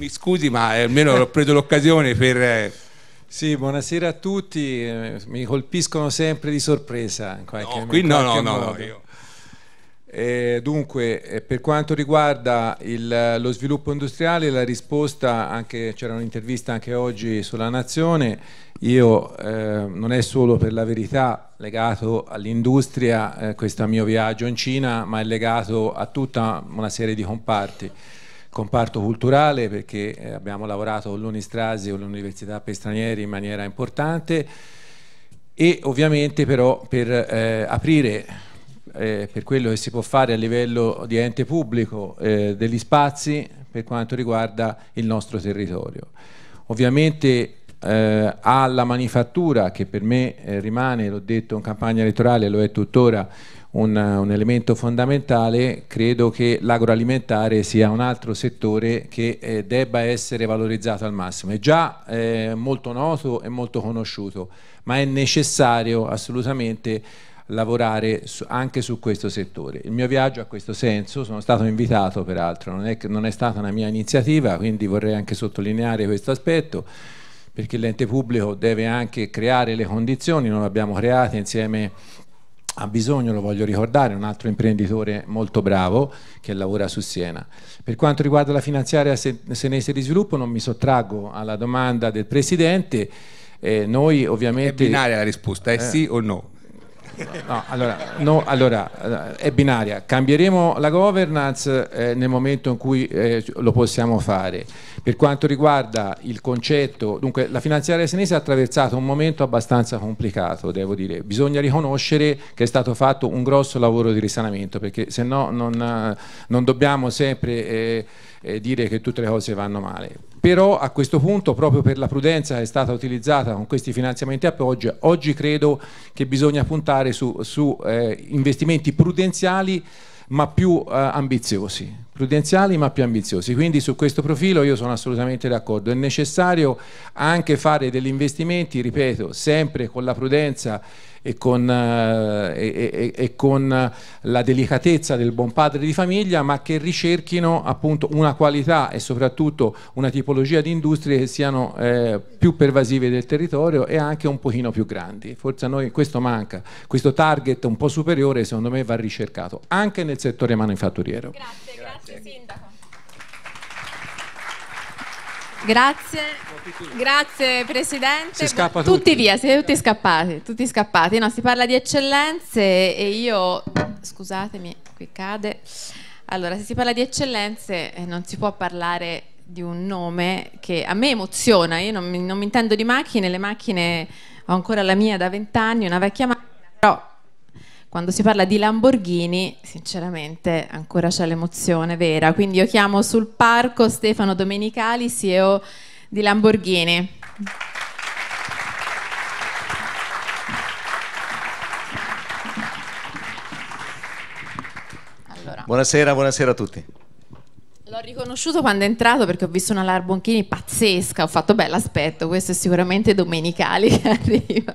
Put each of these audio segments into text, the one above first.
Mi scusi, ma eh, almeno ho preso l'occasione per... Eh. Sì, buonasera a tutti, mi colpiscono sempre di sorpresa in qualche, no, qui in no, qualche no, modo. No, no, eh, dunque, eh, per quanto riguarda il, lo sviluppo industriale, la risposta, c'era un'intervista anche oggi sulla Nazione, io eh, non è solo per la verità legato all'industria eh, questo mio viaggio in Cina, ma è legato a tutta una serie di comparti comparto culturale perché eh, abbiamo lavorato con l'Unistrasi e l'Università per Stranieri in maniera importante e ovviamente però per eh, aprire eh, per quello che si può fare a livello di ente pubblico eh, degli spazi per quanto riguarda il nostro territorio. Ovviamente eh, alla manifattura che per me eh, rimane, l'ho detto in campagna elettorale, lo è tuttora, un, un elemento fondamentale, credo che l'agroalimentare sia un altro settore che eh, debba essere valorizzato al massimo. È già eh, molto noto e molto conosciuto, ma è necessario assolutamente lavorare su, anche su questo settore. Il mio viaggio a questo senso, sono stato invitato peraltro, non è, non è stata una mia iniziativa, quindi vorrei anche sottolineare questo aspetto, perché l'ente pubblico deve anche creare le condizioni, noi le abbiamo create insieme ha bisogno, lo voglio ricordare, un altro imprenditore molto bravo che lavora su Siena. Per quanto riguarda la finanziaria senese di sviluppo non mi sottraggo alla domanda del Presidente, eh, noi ovviamente... È binaria la risposta, è eh, sì o no? No, allora, no, allora, eh, è binaria, cambieremo la governance eh, nel momento in cui eh, lo possiamo fare, per quanto riguarda il concetto, dunque la finanziaria senese ha attraversato un momento abbastanza complicato, devo dire. Bisogna riconoscere che è stato fatto un grosso lavoro di risanamento, perché se no non, non dobbiamo sempre eh, eh dire che tutte le cose vanno male. Però a questo punto, proprio per la prudenza che è stata utilizzata con questi finanziamenti appoggio, oggi credo che bisogna puntare su, su eh, investimenti prudenziali ma più eh, ambiziosi, prudenziali ma più ambiziosi. Quindi su questo profilo io sono assolutamente d'accordo. È necessario anche fare degli investimenti, ripeto, sempre con la prudenza e con, eh, e, e, e con, la delicatezza del buon padre di famiglia, ma che ricerchino appunto una qualità e soprattutto una tipologia di industrie che siano eh, più pervasive del territorio e anche un pochino più grandi. Forse a noi questo manca, questo target un po' superiore secondo me va ricercato anche nel settore manifatturiero. Grazie, grazie, grazie Sindaco. Grazie. Grazie Presidente. Tutti. tutti. via, siete tutti scappati, tutti scappati. No, si parla di eccellenze e io, scusatemi, qui cade. Allora, se si parla di eccellenze eh, non si può parlare di un nome che a me emoziona, io non non mi intendo di macchine, le macchine ho ancora la mia da vent'anni, una vecchia macchina, però quando si parla di Lamborghini, sinceramente ancora c'è l'emozione vera. Quindi io chiamo sul parco Stefano Domenicali, CEO di Lamborghini. Allora. Buonasera, buonasera a tutti. L'ho riconosciuto quando è entrato perché ho visto una Larbonchini pazzesca, ho fatto bell'aspetto, questo è sicuramente Domenicali che arriva.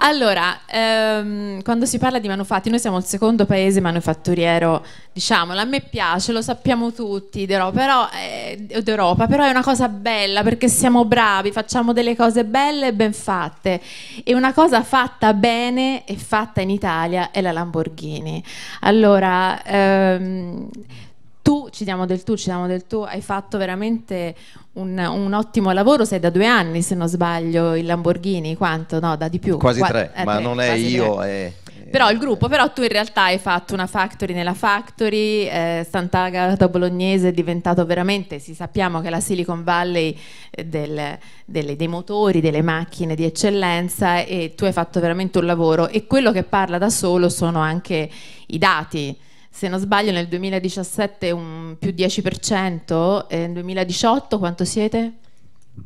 Allora, ehm, quando si parla di manufatti, noi siamo il secondo paese manufatturiero, diciamolo, a me piace, lo sappiamo tutti d'Europa però, eh, però, è una cosa bella perché siamo bravi, facciamo delle cose belle e ben fatte e una cosa fatta bene e fatta in Italia è la Lamborghini. Allora, ehm, tu, ci diamo del tu, ci diamo del tu, hai fatto veramente un, un, ottimo lavoro, sei da due anni se non sbaglio il Lamborghini, quanto? No, da di più. Quasi Qua tre, eh, ma tre, non è io, è, Però il gruppo, però tu in realtà hai fatto una factory nella factory, eh, Sant'Agata Bolognese è diventato veramente, si sappiamo che la Silicon Valley eh, del, delle, dei motori, delle macchine di eccellenza e tu hai fatto veramente un lavoro e quello che parla da solo sono anche i dati se non sbaglio nel 2017 un più 10%, e nel 2018 quanto siete?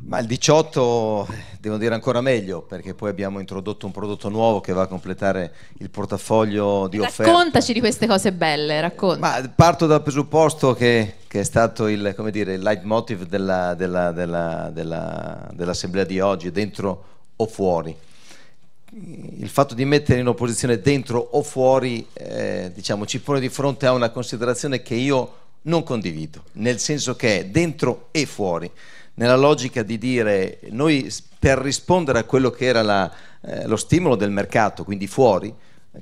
Ma il 18 devo dire ancora meglio perché poi abbiamo introdotto un prodotto nuovo che va a completare il portafoglio di offerte. Raccontaci di queste cose belle, racconta. Ma parto dal presupposto che, che è stato il, dire, il leitmotiv della, della, della, dell'assemblea di oggi, dentro o fuori il fatto di mettere in opposizione dentro o fuori eh, diciamo, ci pone di fronte a una considerazione che io non condivido, nel senso che è dentro e fuori, nella logica di dire noi per rispondere a quello che era la, eh, lo stimolo del mercato, quindi fuori,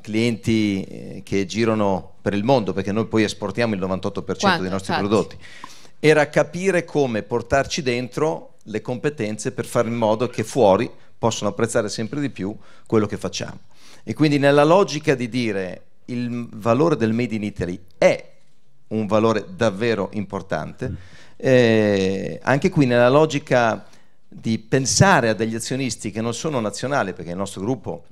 clienti eh, che girano per il mondo, perché noi poi esportiamo il 98% Quanto, dei nostri tanti. prodotti, era capire come portarci dentro le competenze per fare in modo che fuori possono apprezzare sempre di più quello che facciamo. E quindi nella logica di dire il valore del Made in Italy è un valore davvero importante, mm. eh, anche qui nella logica di pensare a degli azionisti che non sono nazionali, perché il nostro gruppo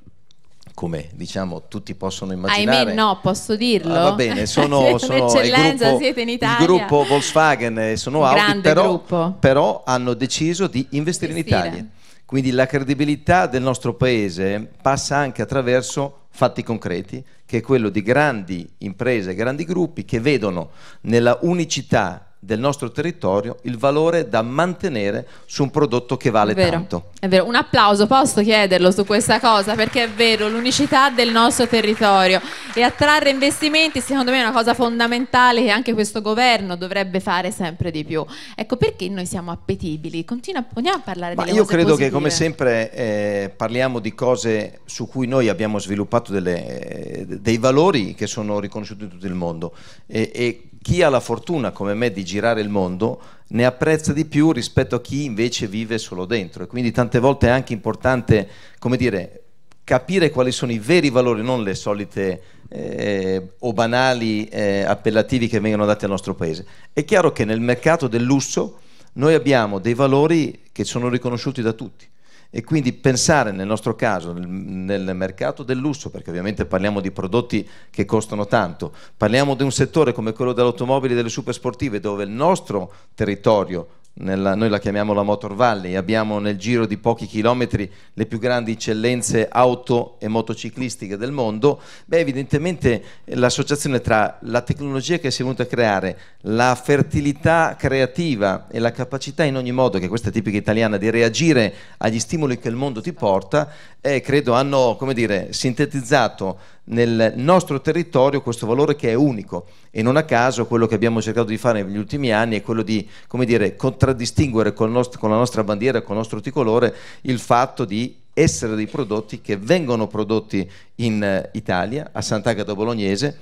come diciamo tutti possono immaginare. Ahimè, no, posso dirlo. Ah, va bene, sono, sono il, gruppo, siete in Italia. il gruppo Volkswagen e eh, sono Audi, però, però, hanno deciso di investire, investire. in Italia. Quindi la credibilità del nostro Paese passa anche attraverso fatti concreti, che è quello di grandi imprese, grandi gruppi che vedono nella unicità del nostro territorio il valore da mantenere su un prodotto che vale è vero, tanto. È vero, un applauso, posso chiederlo su questa cosa perché è vero, l'unicità del nostro territorio e attrarre investimenti secondo me è una cosa fondamentale che anche questo governo dovrebbe fare sempre di più. Ecco perché noi siamo appetibili, Continua, continuiamo a parlare Ma delle io credo positive. che come sempre eh, parliamo di cose su cui noi abbiamo sviluppato delle, dei valori che sono riconosciuti in tutto il mondo e, e chi ha la fortuna come me di girare il mondo ne apprezza di più rispetto a chi invece vive solo dentro e quindi tante volte è anche importante, come dire, capire quali sono i veri valori, non le solite eh, o banali eh, appellativi che vengono dati al nostro paese. È chiaro che nel mercato del lusso noi abbiamo dei valori che sono riconosciuti da tutti e quindi pensare nel nostro caso nel, nel, mercato del lusso, perché ovviamente parliamo di prodotti che costano tanto, parliamo di un settore come quello dell'automobile e delle supersportive dove il nostro territorio nella, noi la chiamiamo la Motor Valley, abbiamo nel giro di pochi chilometri le più grandi eccellenze auto e motociclistiche del mondo, beh evidentemente l'associazione tra la tecnologia che si è venuta a creare, la fertilità creativa e la capacità in ogni modo, che questa è tipica italiana, di reagire agli stimoli che il mondo ti porta, eh, credo hanno come dire, sintetizzato nel nostro territorio questo valore che è unico e non a caso quello che abbiamo cercato di fare negli ultimi anni è quello di dire, contraddistinguere con, nostro, con, la nostra bandiera, con il nostro tricolore, il fatto di essere dei prodotti che vengono prodotti in eh, Italia, a Sant'Agata Bolognese,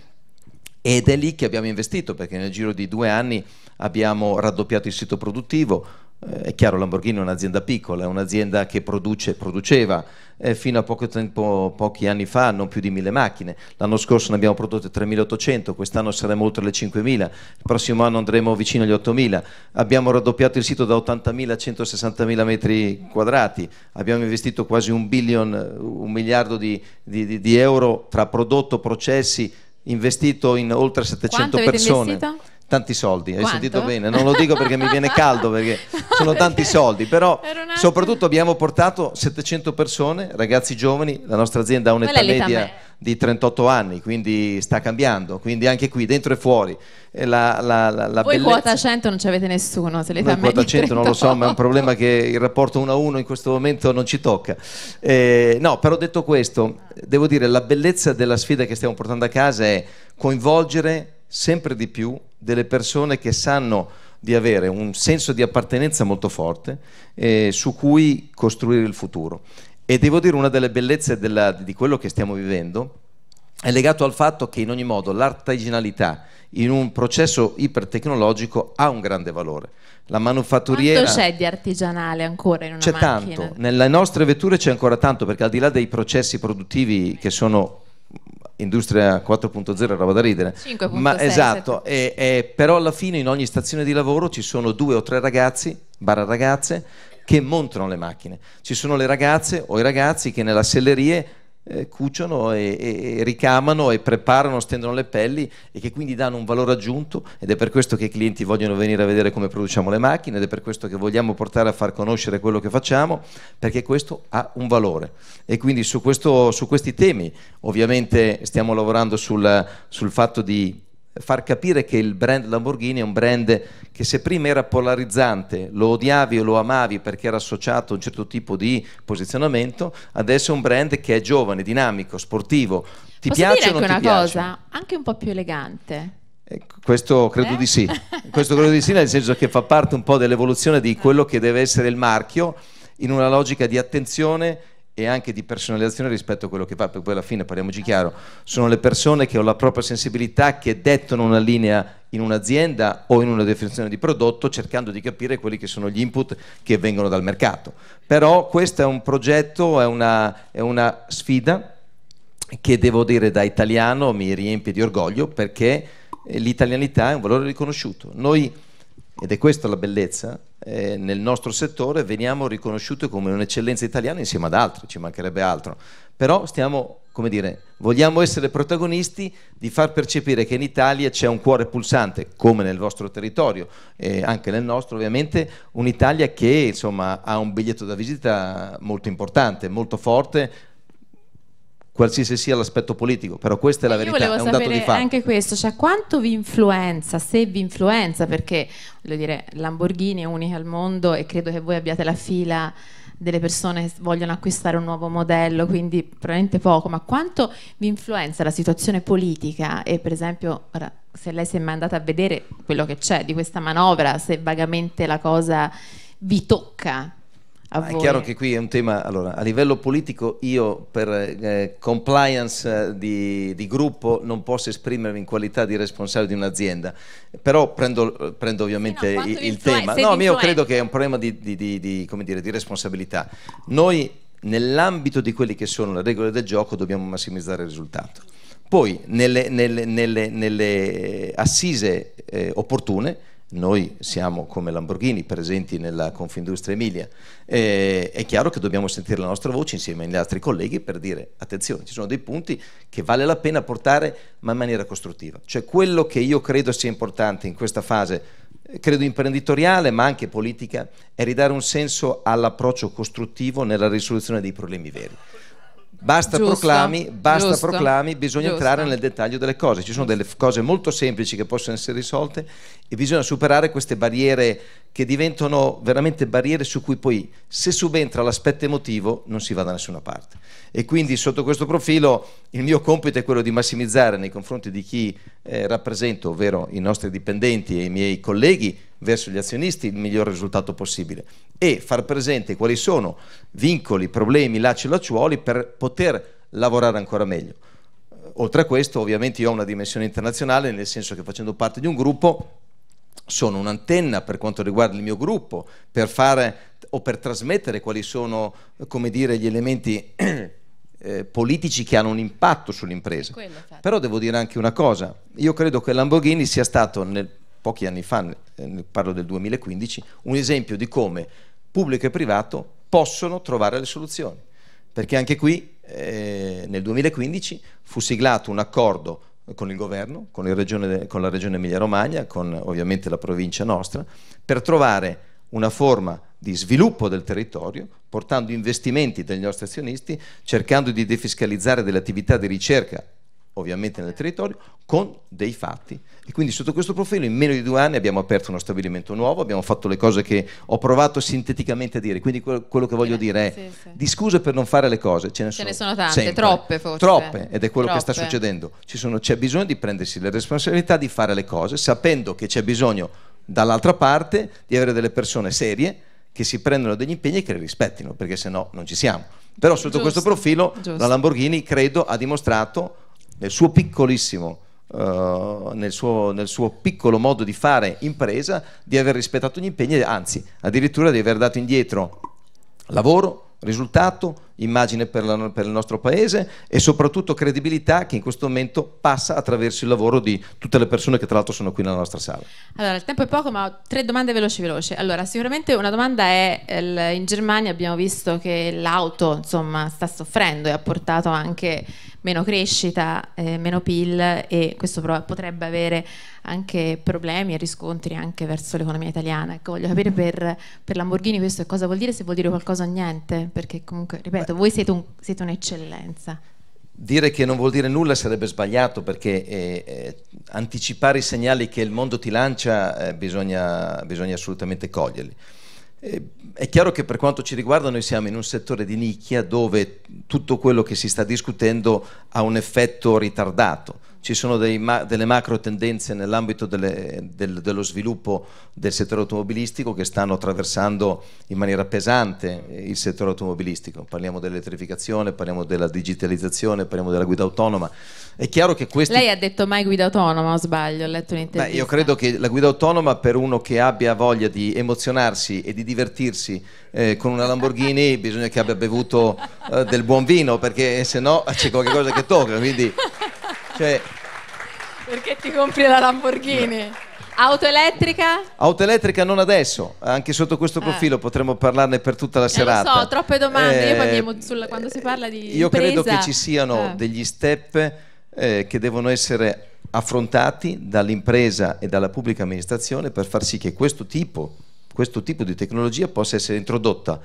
ed è lì che abbiamo investito perché nel giro di due anni abbiamo raddoppiato il sito produttivo, eh, è chiaro, Lamborghini è un'azienda piccola, è un'azienda che produce, produceva eh, fino a poco tempo, pochi anni fa non più di mille macchine. L'anno scorso ne abbiamo prodotte 3.800, quest'anno saremo oltre le 5.000, il prossimo anno andremo vicino agli 8.000. Abbiamo raddoppiato il sito da 80.000 a 160.000 metri quadrati, abbiamo investito quasi un, billion, eh, un miliardo di, di, di, di euro tra prodotto, processi, investito in oltre 700 Quanto persone. Quanto avete investito? tanti soldi, hai sentito bene? Non lo dico perché mi viene caldo, perché sono tanti soldi, però soprattutto abbiamo portato 700 persone, ragazzi giovani, la nostra azienda ha un'età media di 38 anni, quindi sta cambiando, quindi anche qui dentro e fuori. Eh, la, la, la, la Voi bellezza... quota 100 non ci avete nessuno, se l'età Noi quota 100 non lo so, ma è un problema che il rapporto 1 a 1 in questo momento non ci tocca. Eh, no, però detto questo, devo dire, la bellezza della sfida che stiamo portando a casa è coinvolgere sempre di più delle persone che sanno di avere un senso di appartenenza molto forte eh, su cui costruire il futuro. E devo dire una delle bellezze della, di quello che stiamo vivendo è legato al fatto che in ogni modo l'artigianalità in un processo ipertecnologico ha un grande valore. La manufatturiera... Quanto c'è di artigianale ancora in una C'è tanto, nelle nostre vetture c'è ancora tanto perché al di là dei processi produttivi che sono industria 4.0 roba da ridere 5.6 ma esatto e, e, però alla fine in ogni stazione di lavoro ci sono due o tre ragazzi barra ragazze che montano le macchine ci sono le ragazze o i ragazzi che nella sellerie eh, cuciono e, e, ricamano e preparano, stendono le pelli e che quindi danno un valore aggiunto ed è per questo che i clienti vogliono venire a vedere come produciamo le macchine ed è per questo che vogliamo portare a far conoscere quello che facciamo perché questo ha un valore e quindi su, questo, su questi temi ovviamente stiamo lavorando sul, sul fatto di far capire che il brand Lamborghini è un brand che se prima era polarizzante, lo odiavi o lo amavi perché era associato a un certo tipo di posizionamento, adesso è un brand che è giovane, dinamico, sportivo. Ti Posso piace dire anche una piace? cosa, anche un po' più elegante. Eh, questo credo eh? di sì, questo credo di sì nel senso che fa parte un po' dell'evoluzione di quello che deve essere il marchio in una logica di attenzione e anche di personalizzazione rispetto a quello che fa, perché poi alla fine, parliamoci chiaro, sono le persone che hanno la propria sensibilità che dettano una linea in un'azienda o in una definizione di prodotto cercando di capire quelli che sono gli input che vengono dal mercato. Però questo è un progetto, è una, è una sfida che devo dire da italiano mi riempie di orgoglio perché l'italianità è un valore riconosciuto. Noi ed è questa la bellezza. Eh, nel nostro settore veniamo riconosciuti come un'eccellenza italiana insieme ad altri, ci mancherebbe altro. Però stiamo, come dire, vogliamo essere protagonisti di far percepire che in Italia c'è un cuore pulsante, come nel vostro territorio, e anche nel nostro ovviamente, un'Italia che insomma, ha un biglietto da visita molto importante, molto forte, qualsiasi sia l'aspetto politico, però questa è la verità, io è un dato di fatto. anche questo, cioè quanto vi influenza, se vi influenza, perché voglio dire, Lamborghini è unica al mondo e credo che voi abbiate la fila delle persone che vogliono acquistare un nuovo modello, quindi probabilmente poco, ma quanto vi influenza la situazione politica e per esempio, ora, se lei si è mai andata a vedere quello che c'è di questa manovra, se vagamente la cosa vi tocca Ah, a è chiaro che qui è un tema, allora, a livello politico io per eh, compliance eh, di, di, gruppo non posso esprimermi in qualità di responsabile di un'azienda, però prendo, prendo ovviamente no, il, il tema. No, io credo che è un problema di, di, dire, di responsabilità. Noi nell'ambito di quelle che sono le regole del gioco dobbiamo massimizzare il risultato. Poi nelle, nelle, nelle, nelle eh, assise eh, opportune noi siamo come Lamborghini presenti nella Confindustria Emilia. Eh, è chiaro che dobbiamo sentire la nostra voce insieme agli altri colleghi per dire attenzione, ci sono dei punti che vale la pena portare ma in maniera costruttiva. Cioè quello che io credo sia importante in questa fase, eh, credo imprenditoriale ma anche politica, è ridare un senso all'approccio costruttivo nella risoluzione dei problemi veri. Basta giusto, proclami, basta giusto, proclami, bisogna giusto. entrare nel dettaglio delle cose. Ci sono delle cose molto semplici che possono essere risolte e bisogna superare queste barriere che diventano veramente barriere su cui poi se subentra l'aspetto emotivo non si va da nessuna parte. E quindi sotto questo profilo il mio compito è quello di massimizzare nei confronti di chi eh, rappresento, ovvero i nostri dipendenti e i miei colleghi, verso gli azionisti il miglior risultato possibile e far presente quali sono vincoli, problemi, lacci e lacciuoli per poter lavorare ancora meglio. Oltre a questo ovviamente io ho una dimensione internazionale nel senso che facendo parte di un gruppo sono un'antenna per quanto riguarda il mio gruppo per fare o per trasmettere quali sono come dire, gli elementi Eh, politici che hanno un impatto sull'impresa. Certo. Però devo dire anche una cosa, io credo che Lamborghini sia stato nel pochi anni fa, eh, parlo del 2015, un esempio di come pubblico e privato possono trovare le soluzioni. Perché anche qui eh, nel 2015 fu siglato un accordo con il governo, con, il regione, con la regione Emilia-Romagna, con ovviamente la provincia nostra, per trovare una forma di sviluppo del territorio, portando investimenti dagli nostri azionisti, cercando di defiscalizzare delle attività di ricerca ovviamente nel territorio, con dei fatti. E quindi sotto questo profilo in meno di due anni abbiamo aperto uno stabilimento nuovo, abbiamo fatto le cose che ho provato sinteticamente a dire, quindi quello che voglio eh, dire è sì, sì. di scuse per non fare le cose, ce ne, ce sono, ne sono tante, sempre. troppe forse. Troppe, ed è quello troppe. che sta succedendo. Sono, c'è bisogno di prendersi le responsabilità di fare le cose, sapendo che c'è bisogno dall'altra parte di avere delle persone serie che si prendono degli impegni e che le rispettino, perché se no non ci siamo. Però sotto giusto, questo profilo giusto. la Lamborghini credo ha dimostrato nel suo piccolissimo Uh, nel, suo, nel, suo, piccolo modo di fare impresa di aver rispettato gli impegni, anzi addirittura di aver dato indietro lavoro, risultato, immagine per, la, per, il nostro paese e soprattutto credibilità che in questo momento passa attraverso il lavoro di tutte le persone che tra l'altro sono qui nella nostra sala. Allora, il tempo è poco, ma ho tre domande veloci veloci. Allora, sicuramente una domanda è eh, in Germania abbiamo visto che l'auto, insomma, sta soffrendo e ha portato anche meno crescita, eh, meno PIL e questo potrebbe avere anche problemi e riscontri anche verso l'economia italiana. Ecco, voglio capire per, per Lamborghini questo cosa vuol dire, se vuol dire qualcosa o niente, perché comunque, ripeto ricordo, voi siete, un, siete un'eccellenza. Dire che non vuol dire nulla sarebbe sbagliato perché eh, eh, anticipare i segnali che il mondo ti lancia eh, bisogna, bisogna, assolutamente coglierli. Eh, è chiaro che per quanto ci riguarda noi siamo in un settore di nicchia dove tutto quello che si sta discutendo ha un effetto ritardato ci sono dei, delle macro tendenze nell'ambito delle, del, dello sviluppo del settore automobilistico che stanno attraversando in maniera pesante il settore automobilistico. Parliamo dell'elettrificazione, parliamo della digitalizzazione, parliamo della guida autonoma. È chiaro che questi... Lei ha detto mai guida autonoma, o sbaglio, ho letto un'intervista. Beh, io credo che la guida autonoma per uno che abbia voglia di emozionarsi e di divertirsi eh, con una Lamborghini bisogna che abbia bevuto eh, del buon vino perché se no c'è qualcosa che tocca, quindi cioè... Perché ti compri la Lamborghini? Auto elettrica? Auto elettrica non adesso, anche sotto questo ah. profilo eh. potremmo parlarne per tutta la eh, serata. Non so, troppe domande, eh, io poi mi eh, emo- sulla, quando si parla di Io impresa. credo che ci siano ah. degli step eh, che devono essere affrontati dall'impresa e dalla pubblica amministrazione per far sì che questo tipo, questo tipo di tecnologia possa essere introdotta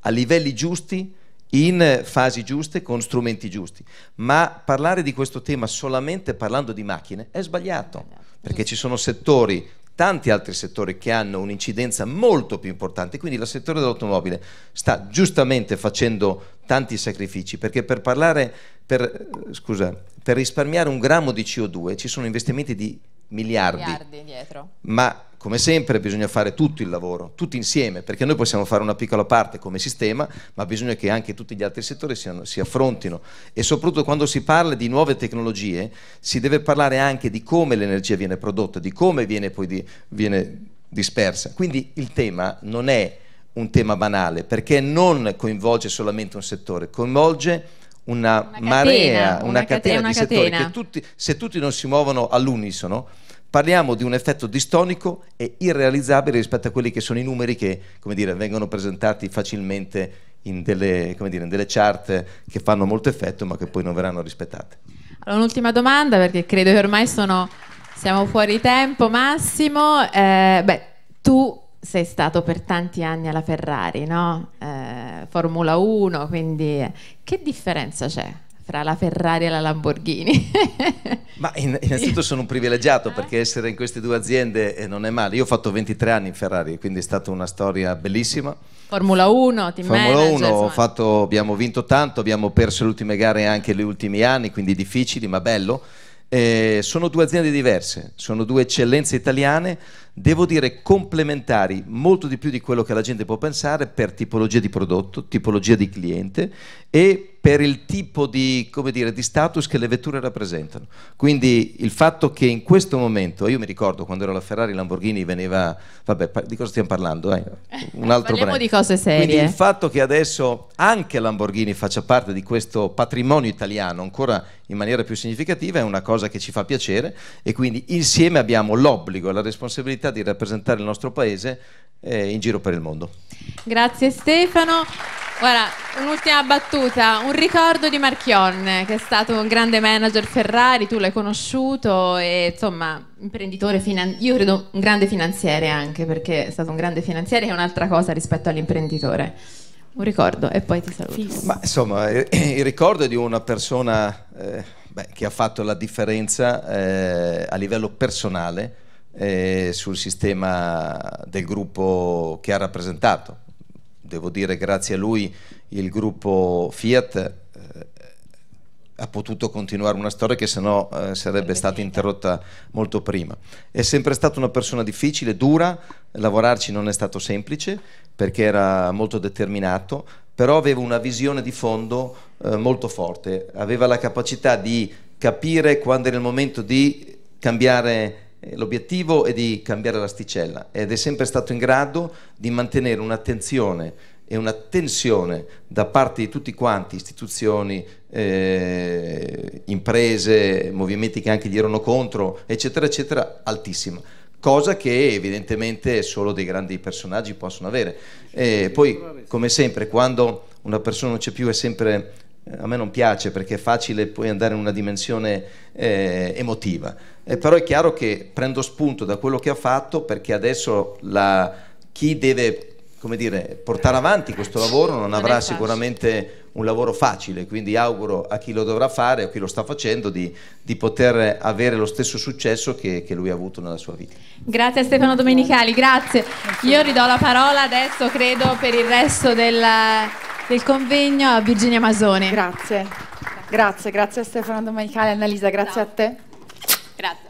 a livelli giusti in fasi giuste, con strumenti giusti. Ma parlare di questo tema solamente parlando di macchine è sbagliato, eh, perché ci sono settori, tanti altri settori che hanno un'incidenza molto più importante, quindi il settore dell'automobile sta giustamente facendo tanti sacrifici, perché per, parlare, per, eh, scusa, per risparmiare un grammo di CO2 ci sono investimenti di miliardi, miliardi ma come sempre bisogna fare tutto il lavoro, tutti insieme, perché noi possiamo fare una piccola parte come sistema, ma bisogna che anche tutti gli altri settori siano, si affrontino. E soprattutto quando si parla di nuove tecnologie, si deve parlare anche di come l'energia viene prodotta, di come viene poi di, viene dispersa. Quindi il tema non è un tema banale, perché non coinvolge solamente un settore, coinvolge una, una catena, marea, una, una catena, catena, di una settori che tutti, se tutti non si muovono all'unisono, Parliamo di un effetto distonico e irrealizzabile rispetto a quelli che sono i numeri che dire, vengono presentati facilmente in delle, dire, in delle chart che fanno molto effetto ma che poi non verranno rispettate. Allora, un'ultima domanda perché credo che ormai sono, siamo fuori tempo massimo. Eh, beh, tu sei stato per tanti anni alla Ferrari, no? Eh, Formula 1, quindi eh, che differenza c'è tra la Ferrari e la Lamborghini. Ma in, innanzitutto sono un privilegiato ah. perché essere in queste due aziende eh, non è male. Io ho fatto 23 anni in Ferrari, quindi è stata una storia bellissima. Formula 1, team Formula manager, 1, fatto, abbiamo vinto tanto, abbiamo perso le ultime gare anche negli ultimi anni, quindi difficili ma bello. Eh, sono due aziende diverse, sono due eccellenze italiane, devo dire complementari molto di più di quello che la gente può pensare per tipologia di prodotto, tipologia di cliente e per il tipo di, dire, di, status che le vetture rappresentano. Quindi il fatto che in questo momento, io mi ricordo quando ero alla Ferrari, Lamborghini veniva, vabbè di cosa stiamo parlando? Eh? Un altro Parliamo brand. di cose serie. Quindi il fatto che adesso anche Lamborghini faccia parte di questo patrimonio italiano ancora in maniera più significativa è una cosa che ci fa piacere e quindi insieme abbiamo l'obbligo e la responsabilità di rappresentare il nostro paese eh, in giro per il mondo. Grazie Stefano. Guarda, un'ultima battuta, un ricordo di Marchionne, che è stato un grande manager Ferrari, tu l'hai conosciuto e insomma, imprenditore, finan- io credo un grande finanziere anche, perché è stato un grande finanziere che è un'altra cosa rispetto all'imprenditore. Un ricordo e poi ti saluto. Ma, insomma, il ricordo è di una persona eh, beh, che ha fatto la differenza eh, a livello personale eh, sul sistema del gruppo che ha rappresentato devo dire grazie a lui il gruppo Fiat eh, ha potuto continuare una storia che sennò eh, sarebbe stata interrotta molto prima. È sempre stata una persona difficile, dura, lavorarci non è stato semplice perché era molto determinato, però aveva una visione di fondo eh, molto forte, aveva la capacità di capire quando era il momento di cambiare eh, l'obiettivo è di cambiare l'asticella ed è sempre stato in grado di mantenere un'attenzione e una tensione da parte di tutti quanti, istituzioni, eh, imprese, movimenti che anche gli erano contro, eccetera, eccetera, altissima. Cosa che evidentemente solo dei grandi personaggi possono avere. E eh, poi, come sempre, quando una persona non c'è più è sempre a me non piace perché è facile poi andare in una dimensione eh, emotiva, eh, però è chiaro che prendo spunto da quello che ha fatto perché adesso la, chi deve dire, portare avanti questo lavoro non, non avrà sicuramente un lavoro facile, quindi auguro a chi lo dovrà fare, a chi lo sta facendo, di, di poter avere lo stesso successo che, che, lui ha avuto nella sua vita. Grazie a Stefano Domenicali, grazie. Io ridò la parola adesso, credo, per il resto della del convegno a Virginia Masone. Grazie, grazie, grazie a Stefano Domenicale, Annalisa, grazie no. a te. Grazie.